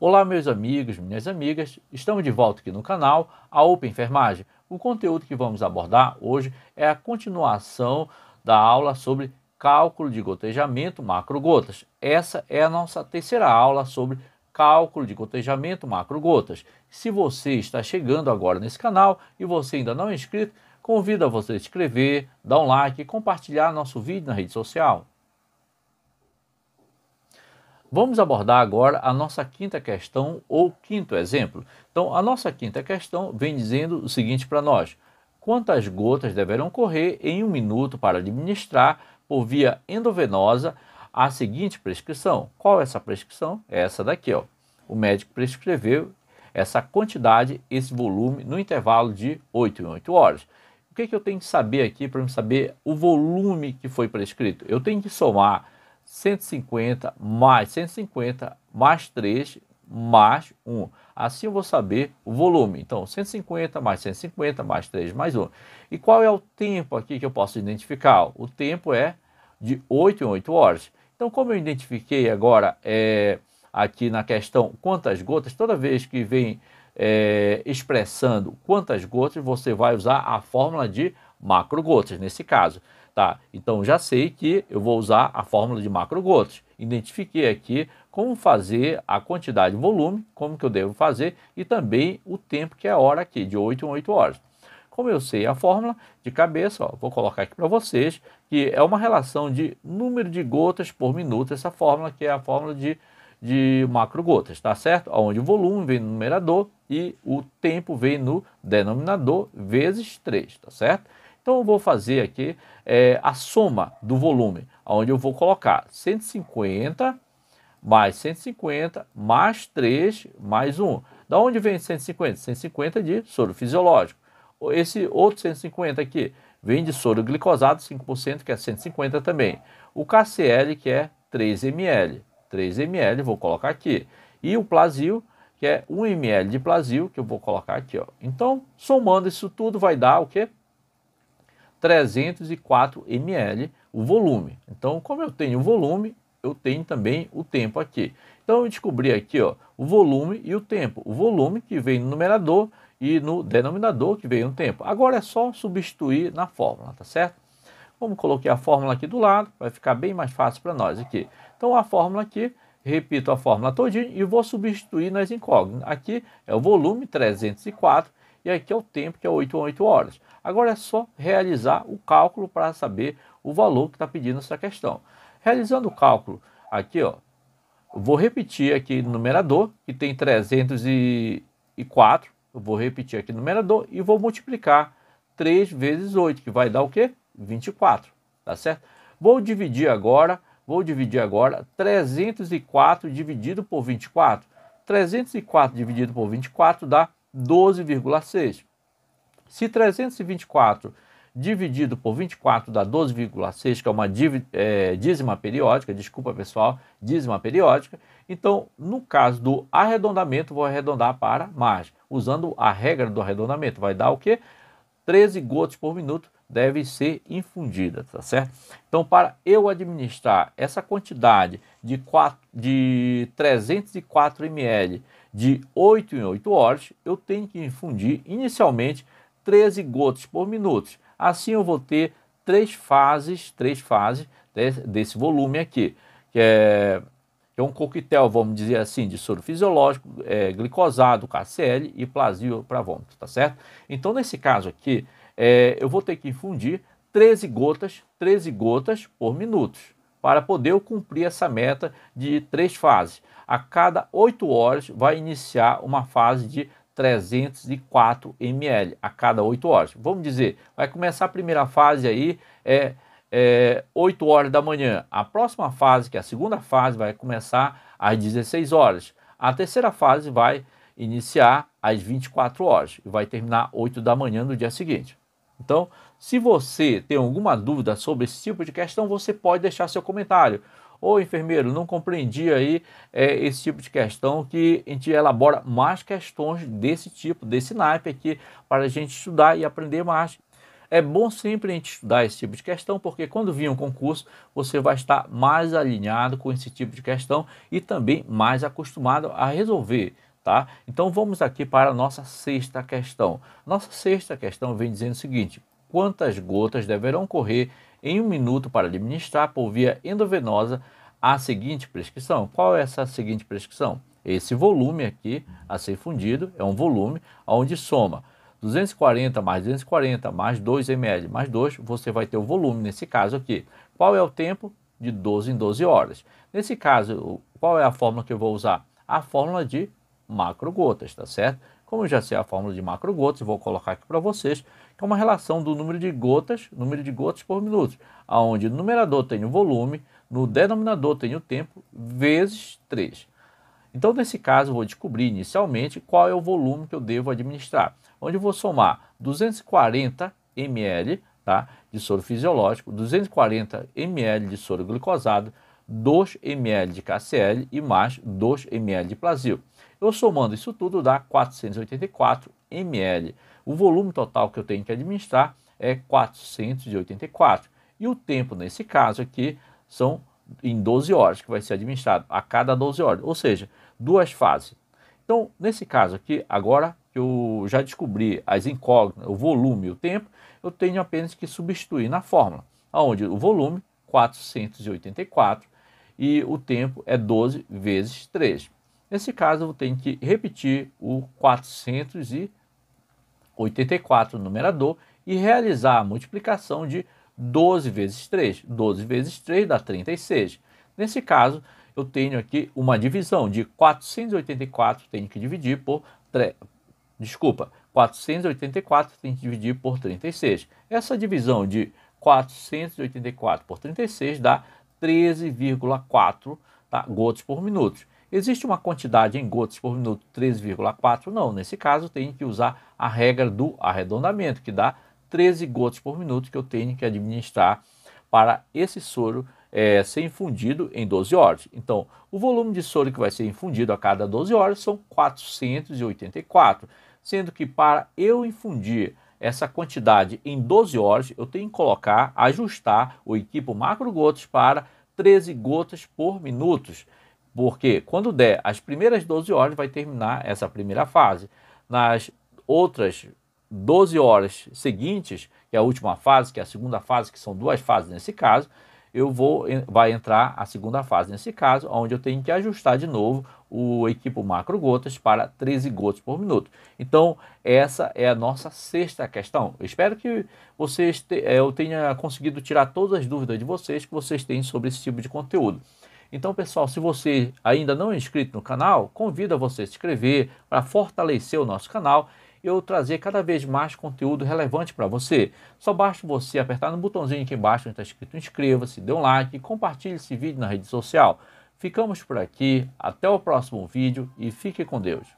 Olá, meus amigos, minhas amigas, estamos de volta aqui no canal A Open Enfermagem. O conteúdo que vamos abordar hoje é a continuação da aula sobre cálculo de gotejamento macrogotas. Essa é a nossa terceira aula sobre cálculo de gotejamento macrogotas. Se você está chegando agora nesse canal e você ainda não é inscrito, convido a você a se inscrever, dar um like e compartilhar nosso vídeo na rede social. Vamos abordar agora a nossa quinta questão ou quinto exemplo. Então, a nossa quinta questão vem dizendo o seguinte para nós: quantas gotas deverão correr em um minuto para administrar por via endovenosa a seguinte prescrição? Qual é essa prescrição? É essa daqui, ó. O médico prescreveu essa quantidade, esse volume, no intervalo de 8 em 8 horas. O que, é que eu tenho que saber aqui para saber o volume que foi prescrito? Eu tenho que somar 150 mais 150 mais 3 mais 1. Assim eu vou saber o volume. Então, 150 mais 150 mais 3 mais 1. E qual é o tempo aqui que eu posso identificar? O tempo é de 8 em 8 horas. Então, como eu identifiquei agora é, aqui na questão quantas gotas, toda vez que vem é, expressando quantas gotas, você vai usar a fórmula de macrogotas, nesse caso. Tá? Então já sei que eu vou usar a fórmula de macro gotas. Identifiquei aqui como fazer a quantidade de volume, como que eu devo fazer e também o tempo que é a hora aqui, de 8 em 8 horas. Como eu sei a fórmula de cabeça, ó, vou colocar aqui para vocês, que é uma relação de número de gotas por minuto, essa fórmula que é a fórmula de, de gotas, tá certo? Onde o volume vem no numerador e o tempo vem no denominador vezes 3, tá certo? Então eu vou fazer aqui é, a soma do volume, onde eu vou colocar 150 mais 150 mais 3 mais 1. Da onde vem 150? 150 de soro fisiológico. Esse outro 150 aqui vem de soro glicosado, 5%, que é 150 também. O KCl, que é 3 ml. 3 ml, vou colocar aqui. E o plasio, que é 1 ml de plasio, que eu vou colocar aqui. Ó. Então, somando isso tudo, vai dar o quê? 304 ml o volume. Então, como eu tenho o volume, eu tenho também o tempo aqui. Então, eu descobri aqui ó, o volume e o tempo. O volume que vem no numerador e no denominador que vem no tempo. Agora é só substituir na fórmula, tá certo? Vamos colocar a fórmula aqui do lado, vai ficar bem mais fácil para nós aqui. Então, a fórmula aqui, repito a fórmula todinha e vou substituir nas incógnitas. Aqui é o volume 304 e aqui é o tempo que é 8,8 horas. Agora é só realizar o cálculo para saber o valor que está pedindo essa questão. Realizando o cálculo, aqui ó, vou repetir aqui no numerador, que tem 304, eu vou repetir aqui no numerador e vou multiplicar 3 vezes 8, que vai dar o quê? 24, tá certo? Vou dividir agora, vou dividir agora 304 dividido por 24. 304 dividido por 24 dá 12,6. Se 324 dividido por 24 dá 12,6, que é uma é, dízima periódica, desculpa pessoal, dízima periódica. Então, no caso do arredondamento, vou arredondar para mais, usando a regra do arredondamento, vai dar o quê? 13 gotas por minuto deve ser infundida, tá certo? Então, para eu administrar essa quantidade de, 4, de 304 ml de 8 em 8 horas, eu tenho que infundir inicialmente 13 gotas por minuto. Assim eu vou ter três fases, três fases desse, desse volume aqui, que é, que é, um coquetel, vamos dizer assim, de soro fisiológico, é, glicosado, KCL e plasio para vômito, tá certo? Então, nesse caso aqui, é, eu vou ter que infundir 13 gotas, 13 gotas por minuto, para poder cumprir essa meta de três fases. A cada 8 horas vai iniciar uma fase de 304 ml a cada 8 horas. Vamos dizer, vai começar a primeira fase aí, é, é 8 horas da manhã. A próxima fase, que é a segunda fase, vai começar às 16 horas. A terceira fase vai iniciar às 24 horas e vai terminar 8 da manhã no dia seguinte. Então, se você tem alguma dúvida sobre esse tipo de questão, você pode deixar seu comentário. Ô enfermeiro, não compreendi aí é, esse tipo de questão que a gente elabora mais questões desse tipo, desse naipe aqui, para a gente estudar e aprender mais. É bom sempre a gente estudar esse tipo de questão, porque quando vir um concurso, você vai estar mais alinhado com esse tipo de questão e também mais acostumado a resolver. Tá? Então vamos aqui para a nossa sexta questão. Nossa sexta questão vem dizendo o seguinte: quantas gotas deverão correr em um minuto para administrar por via endovenosa a seguinte prescrição. Qual é essa seguinte prescrição? Esse volume aqui a ser fundido é um volume onde soma 240 mais 240 mais 2 ml mais 2, você vai ter o volume nesse caso aqui. Qual é o tempo? De 12 em 12 horas. Nesse caso, qual é a fórmula que eu vou usar? A fórmula de macrogotas, tá certo? Como eu já sei a fórmula de macro gotas, vou colocar aqui para vocês, que é uma relação do número de gotas, número de gotas por minuto, aonde no numerador tem o volume, no denominador tem o tempo, vezes 3. Então, nesse caso, vou descobrir inicialmente qual é o volume que eu devo administrar, onde vou somar 240 ml tá, de soro fisiológico, 240 ml de soro glicosado, 2 ml de KCl e mais 2 ml de plasio. Eu somando isso tudo dá 484 ml. O volume total que eu tenho que administrar é 484. E o tempo, nesse caso aqui, são em 12 horas, que vai ser administrado a cada 12 horas, ou seja, duas fases. Então, nesse caso aqui, agora que eu já descobri as incógnitas, o volume e o tempo, eu tenho apenas que substituir na fórmula, onde o volume, 484, e o tempo é 12 vezes 3. Nesse caso, eu tenho que repetir o 484 numerador e realizar a multiplicação de 12 vezes 3. 12 vezes 3 dá 36. Nesse caso, eu tenho aqui uma divisão de 484, tenho que dividir por 3. Desculpa, 484 tem que dividir por 36. Essa divisão de 484 por 36 dá 13,4 tá, gotas por minuto. Existe uma quantidade em gotas por minuto 13,4? Não, nesse caso tem que usar a regra do arredondamento, que dá 13 gotas por minuto que eu tenho que administrar para esse soro é, ser infundido em 12 horas. Então, o volume de soro que vai ser infundido a cada 12 horas são 484, sendo que para eu infundir essa quantidade em 12 horas, eu tenho que colocar, ajustar o equipo macro gotas para 13 gotas por minuto, porque quando der as primeiras 12 horas vai terminar essa primeira fase. Nas outras 12 horas seguintes, que é a última fase, que é a segunda fase, que são duas fases nesse caso, eu vou vai entrar a segunda fase nesse caso, onde eu tenho que ajustar de novo o equipo macro gotas para 13 gotas por minuto. Então, essa é a nossa sexta questão. Eu espero que vocês te, eh, eu tenha conseguido tirar todas as dúvidas de vocês que vocês têm sobre esse tipo de conteúdo. Então, pessoal, se você ainda não é inscrito no canal, convido a você a se inscrever para fortalecer o nosso canal eu trazer cada vez mais conteúdo relevante para você. Só basta você apertar no botãozinho aqui embaixo onde está escrito inscreva-se, dê um like e compartilhe esse vídeo na rede social. Ficamos por aqui, até o próximo vídeo e fique com Deus.